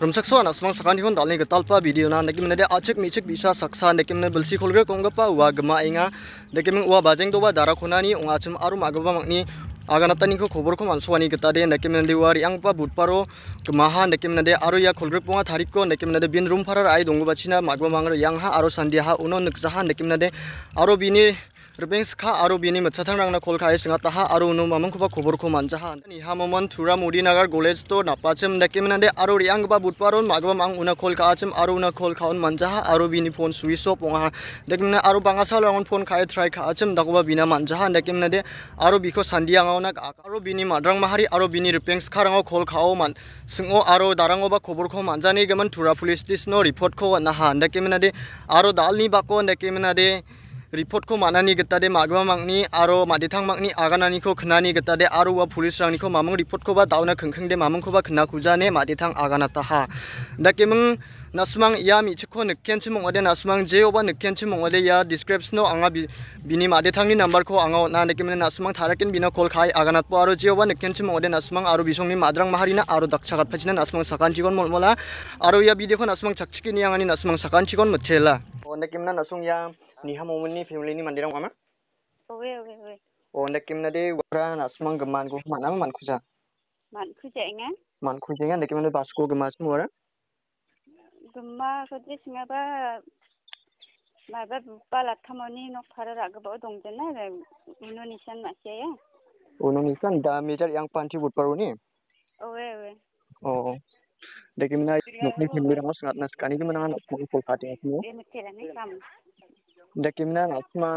रूम सक्स आसमान सकान खन दाल तल्प भिडियो ना देखे मैंने आचुक मीचुक विशा सक्सा देखे मैंने बल्सी खोलग्रे कौगपा गमा इंगा देखे मैं ऊआ बाजें दो दारा खोनी ऊँचम और मागवा मांगनी आगनातनी को खबर को मानसवानी गता दे देखे मैंने वारी अंग बुटपारो गमा देखे मैंने और या खोलग्रे पुआ थारी को देखे मैंने बीन रूम फारा आई दंगबासी मागवा मांग यहाँ और सन्दे हा उन्हों नक्जा हा देखे मैंने और भी Rebens ka aru bini matatang rang na kol kai singa taha aru nu mamang kuba kubur ku manjaha. Ni ha momon tura muri nagar golej to na pacem dake menande aru riang ba butparon magwa mang una kol ka acem aru na kol kaun manjaha aru bini pon sui sop wong ha. Dake menande aru bangasal wong pon kai trai ka acem dakuba bina manjaha dake menande aru biko sandi ang au nak aru bini madrang mahari aru bini rebens ka rang au kol kau man. Singo aru darang oba kubur ku manjani gaman tura police disno report ko na ha dake menande aru dal ni bako dake menade. Report ni ni madi ni ko aro geta tang mana magwa mang mang aga a n n de र k प र ् n ख ौ मानानि गेत्तादे मागमा मांनि आ m ो मादेथां मांनि आ ग ा a ा न ि ख ौ खोनानि गेत्तादे आरो वा पुलिस रांनिखौ म ा a ुं रिपर्टखौबा दावना खोंखोंदे मामुंखौबा खोना खुजाने मादेथां आगाना ताहा द ा क o म a nek स ु म ां य m म n g ode नोखेनसि मङदे न ा n ु म ां जेवबा नोखेनसि मङदे या डिसक्रिप्शनो आङा बिनि मादेथांनि नाम्बारखौ आङा ना द ा क े a ु a नासुमां थाराकेन e ि न ा कल खाय आगानातबो आरो a े व ब ा नोखेनसि म ङ द a नासुमां आरो बिसंनि म ा द ् a ां माहारिना आरो दाकसागात फ ा i ि o n m ा स ु म ां a ा ख ा न थ ि ग न मलमला आरो या बिदेखौ न ा स ु म ा a ngani nasumang sakan c ां स ा ख ा न c ि ग न मथेला अ m े n g n a ा न ा स n g य a නිහ මොමන්නේ ෆිල්ම් ලේනි මන්දිරම් අම ඔවේ ඔවේ ඔවේ ඕන්ද කිම්නදේ වරා නස්මන් ගමන් ගු මනම මන් කුසා මන් කුසේ එංග මන් කුසේ එංග දෙකමන බස්කෝ ගමස් මොර ගම්මා සොදි සිංගබා माबा बाला थामानि नफार रागबो दंजोन आरो उनो निसान मासे उनो निसान दा मेजर यांग पान्थि बुटपारोनि ओवे ओवे ओ देखिमना नखनि फैमिलि रामो सनात नसकानि कि मना नखनि फुल काटिंग नि ए मिथेरानि काम ndakimina natsima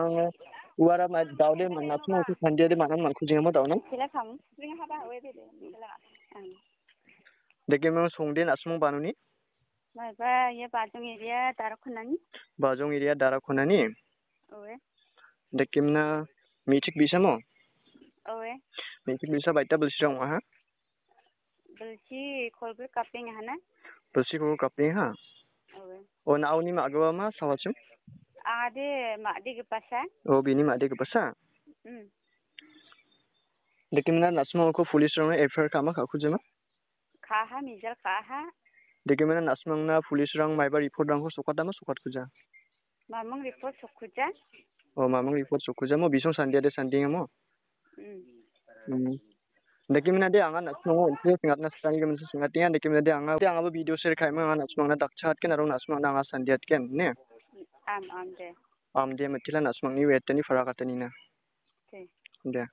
uara ma daude ma natsima ku sandia de manan ma kujinga ma daunam kila kam ringa haba webe de kila kam ndakimina songde natsima banuni ma ba ye bajong area dara khonani bajong area dara khonani oe ndakimina mechik bisamo oe mechik bisa baita bulsirang wa ha bulsi kolbe kapeng hana bulsi kolbe kapeng ha oe ona awni ma agawa ma sawachum Ade makdi ke pasar. Oh, bini makdi ke pasar. Hmm. Dekin mana nasma ko police rong eh, FIR kama ka khujema? Kaha mizal kaha. Dekin mana nasma na police rong maiba report rong ko sokata ma sokat khuja. Mamang report sokhuja. Oh, mamang report sokhuja mau bisong sandiade de sandinga mo. Hmm. Hmm. Dekiminade anga nasmo untu singat nasani ke mensu singat anga dekiminade anga anga video share mana ma anga nasmo na dakchat ken arong anga sandiat ken ne. आम आम दे आम दे मथि लाना सुमांनि वेटनि फाराग आतानिना दे दे